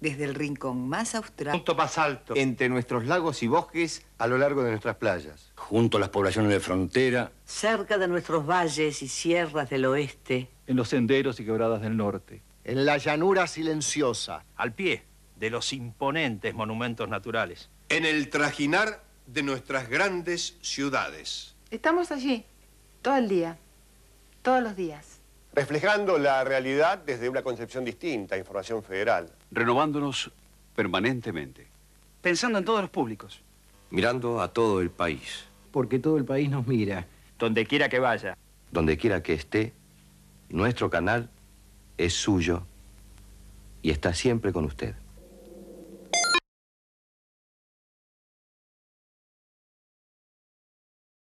desde el rincón más austral... Junto más alto. Entre nuestros lagos y bosques a lo largo de nuestras playas. Junto a las poblaciones de frontera. Cerca de nuestros valles y sierras del oeste. En los senderos y quebradas del norte. En la llanura silenciosa. Al pie de los imponentes monumentos naturales. En el trajinar de nuestras grandes ciudades. Estamos allí, todo el día, todos los días reflejando la realidad desde una concepción distinta, información federal. Renovándonos permanentemente. Pensando en todos los públicos. Mirando a todo el país. Porque todo el país nos mira. Donde quiera que vaya. Donde quiera que esté, nuestro canal es suyo y está siempre con usted.